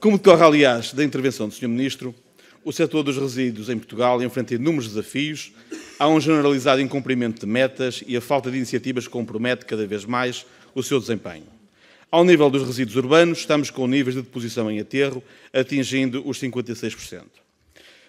Como decorre, aliás, da intervenção do Sr. Ministro, o setor dos resíduos em Portugal enfrenta inúmeros desafios, há um generalizado incumprimento de metas e a falta de iniciativas compromete cada vez mais o seu desempenho. Ao nível dos resíduos urbanos, estamos com níveis de deposição em aterro atingindo os 56%.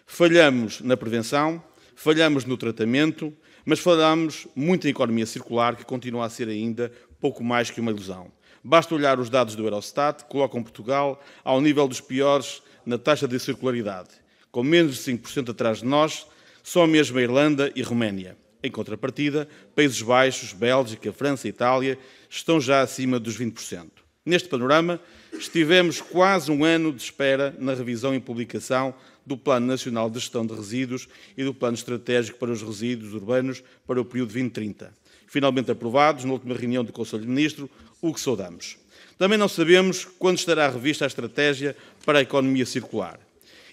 Falhamos na prevenção, falhamos no tratamento mas falamos muito em economia circular, que continua a ser ainda pouco mais que uma ilusão. Basta olhar os dados do Eurostat, que colocam Portugal ao nível dos piores na taxa de circularidade, com menos de 5% atrás de nós, só mesmo a Irlanda e Roménia. Em contrapartida, Países Baixos, Bélgica, França e Itália estão já acima dos 20%. Neste panorama, estivemos quase um ano de espera na revisão e publicação do Plano Nacional de Gestão de Resíduos e do Plano Estratégico para os Resíduos Urbanos para o período 2030. Finalmente aprovados na última reunião do Conselho de Ministros, o que saudamos. Também não sabemos quando estará revista a estratégia para a economia circular.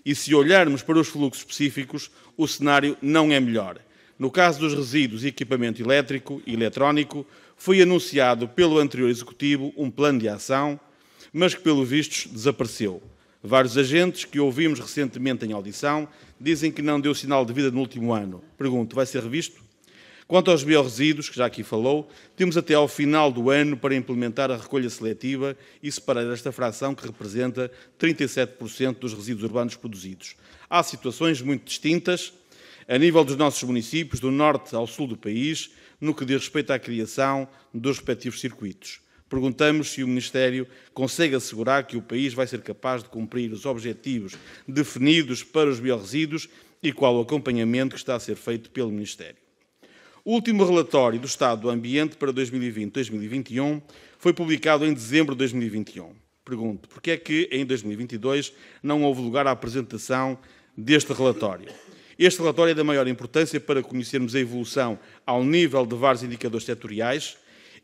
E se olharmos para os fluxos específicos, o cenário não é melhor. No caso dos resíduos e equipamento elétrico e eletrónico, foi anunciado pelo anterior Executivo um plano de ação, mas que, pelo visto, desapareceu. Vários agentes que ouvimos recentemente em audição dizem que não deu sinal de vida no último ano. Pergunto, vai ser revisto? Quanto aos biorresíduos, que já aqui falou, temos até ao final do ano para implementar a recolha seletiva e separar esta fração que representa 37% dos resíduos urbanos produzidos. Há situações muito distintas a nível dos nossos municípios, do norte ao sul do país, no que diz respeito à criação dos respectivos circuitos. Perguntamos se o Ministério consegue assegurar que o país vai ser capaz de cumprir os objetivos definidos para os biorresíduos e qual o acompanhamento que está a ser feito pelo Ministério. O último relatório do Estado do Ambiente para 2020-2021 foi publicado em dezembro de 2021. Pergunto, porquê é que em 2022 não houve lugar à apresentação deste relatório? Este relatório é da maior importância para conhecermos a evolução ao nível de vários indicadores setoriais,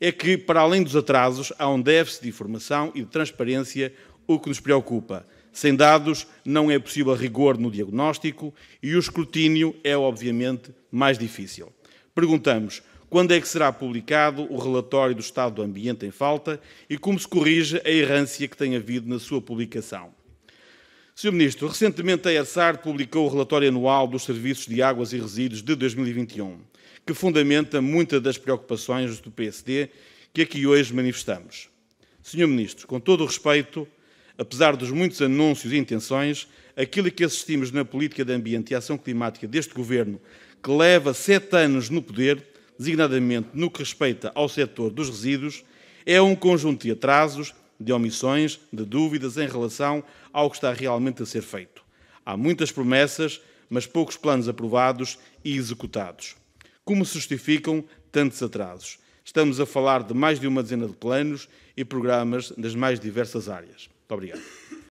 é que, para além dos atrasos, há um déficit de informação e de transparência, o que nos preocupa. Sem dados, não é possível rigor no diagnóstico e o escrutínio é, obviamente, mais difícil. Perguntamos quando é que será publicado o relatório do estado do ambiente em falta e como se corrige a errância que tem havido na sua publicação. Sr. Ministro, recentemente a ERSAR publicou o relatório anual dos serviços de águas e resíduos de 2021 que fundamenta muitas das preocupações do PSD que aqui hoje manifestamos. Senhor Ministro, com todo o respeito, apesar dos muitos anúncios e intenções, aquilo que assistimos na política de ambiente e ação climática deste governo, que leva sete anos no poder, designadamente no que respeita ao setor dos resíduos, é um conjunto de atrasos, de omissões, de dúvidas em relação ao que está realmente a ser feito. Há muitas promessas, mas poucos planos aprovados e executados. Como se justificam tantos atrasos? Estamos a falar de mais de uma dezena de planos e programas nas mais diversas áreas. Muito obrigado.